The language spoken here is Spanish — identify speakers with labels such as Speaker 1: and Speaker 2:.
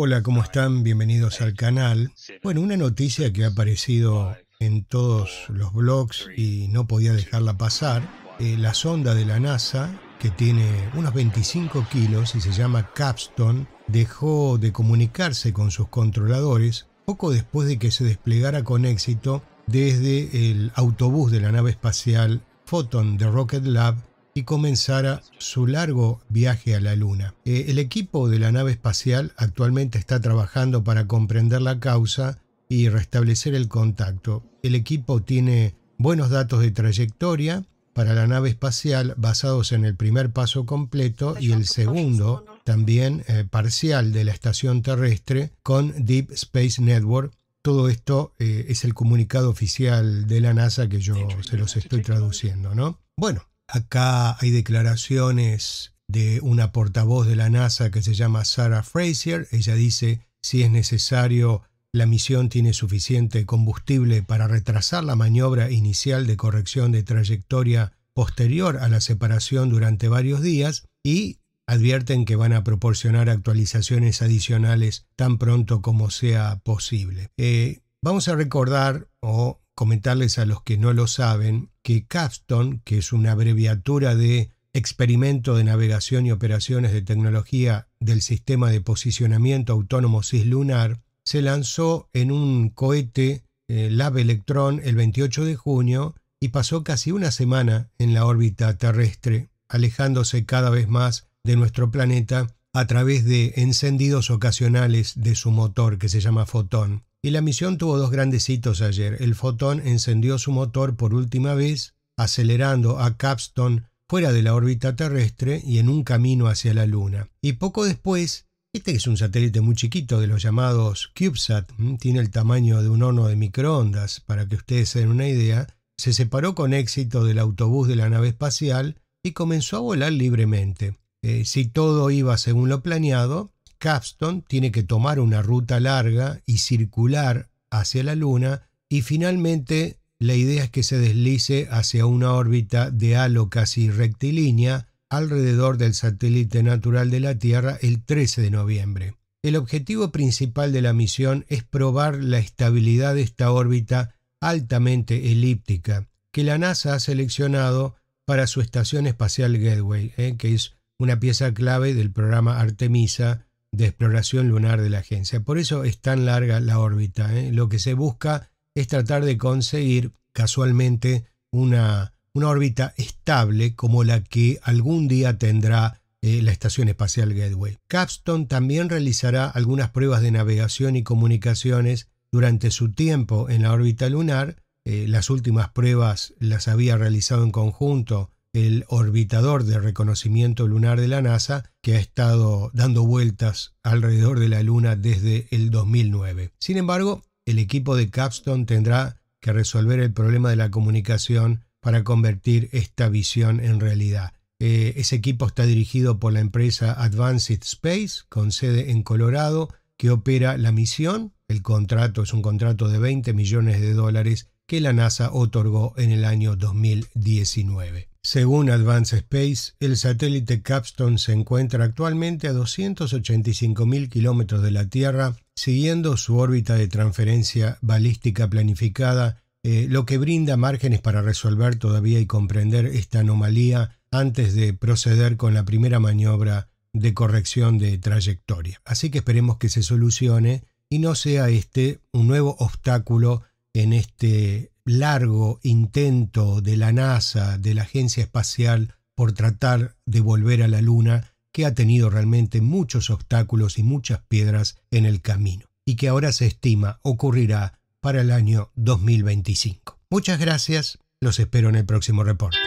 Speaker 1: Hola, ¿cómo están? Bienvenidos al canal. Bueno, una noticia que ha aparecido en todos los blogs y no podía dejarla pasar. Eh, la sonda de la NASA, que tiene unos 25 kilos y se llama Capstone, dejó de comunicarse con sus controladores poco después de que se desplegara con éxito desde el autobús de la nave espacial Photon de Rocket Lab y comenzara su largo viaje a la Luna. Eh, el equipo de la nave espacial actualmente está trabajando para comprender la causa y restablecer el contacto. El equipo tiene buenos datos de trayectoria para la nave espacial basados en el primer paso completo y el segundo también eh, parcial de la estación terrestre con Deep Space Network. Todo esto eh, es el comunicado oficial de la NASA que yo se los estoy traduciendo, ¿no? Bueno, Acá hay declaraciones de una portavoz de la NASA que se llama Sarah Fraser. Ella dice, si es necesario, la misión tiene suficiente combustible para retrasar la maniobra inicial de corrección de trayectoria posterior a la separación durante varios días y advierten que van a proporcionar actualizaciones adicionales tan pronto como sea posible. Eh, vamos a recordar o comentarles a los que no lo saben que Capstone, que es una abreviatura de Experimento de Navegación y Operaciones de Tecnología del Sistema de Posicionamiento Autónomo Cislunar, se lanzó en un cohete eh, Lab Electron el 28 de junio y pasó casi una semana en la órbita terrestre, alejándose cada vez más de nuestro planeta a través de encendidos ocasionales de su motor que se llama Fotón. Y la misión tuvo dos grandes hitos ayer. El Fotón encendió su motor por última vez, acelerando a Capstone fuera de la órbita terrestre y en un camino hacia la Luna. Y poco después, este es un satélite muy chiquito de los llamados CubeSat, tiene el tamaño de un horno de microondas, para que ustedes se den una idea, se separó con éxito del autobús de la nave espacial y comenzó a volar libremente. Eh, si todo iba según lo planeado, Capstone tiene que tomar una ruta larga y circular hacia la Luna y finalmente la idea es que se deslice hacia una órbita de halo casi rectilínea alrededor del satélite natural de la Tierra el 13 de noviembre. El objetivo principal de la misión es probar la estabilidad de esta órbita altamente elíptica que la NASA ha seleccionado para su estación espacial Gateway, eh, que es una pieza clave del programa Artemisa de exploración lunar de la agencia. Por eso es tan larga la órbita. ¿eh? Lo que se busca es tratar de conseguir casualmente una, una órbita estable como la que algún día tendrá eh, la Estación Espacial Gateway. Capstone también realizará algunas pruebas de navegación y comunicaciones durante su tiempo en la órbita lunar. Eh, las últimas pruebas las había realizado en conjunto el orbitador de reconocimiento lunar de la NASA, que ha estado dando vueltas alrededor de la Luna desde el 2009. Sin embargo, el equipo de Capstone tendrá que resolver el problema de la comunicación para convertir esta visión en realidad. Eh, ese equipo está dirigido por la empresa Advanced Space, con sede en Colorado, que opera la misión. El contrato es un contrato de 20 millones de dólares que la NASA otorgó en el año 2019. Según Advance Space, el satélite Capstone se encuentra actualmente a 285.000 kilómetros de la Tierra, siguiendo su órbita de transferencia balística planificada, eh, lo que brinda márgenes para resolver todavía y comprender esta anomalía antes de proceder con la primera maniobra de corrección de trayectoria. Así que esperemos que se solucione y no sea este un nuevo obstáculo en este largo intento de la NASA, de la Agencia Espacial, por tratar de volver a la Luna, que ha tenido realmente muchos obstáculos y muchas piedras en el camino, y que ahora se estima ocurrirá para el año 2025. Muchas gracias, los espero en el próximo reporte.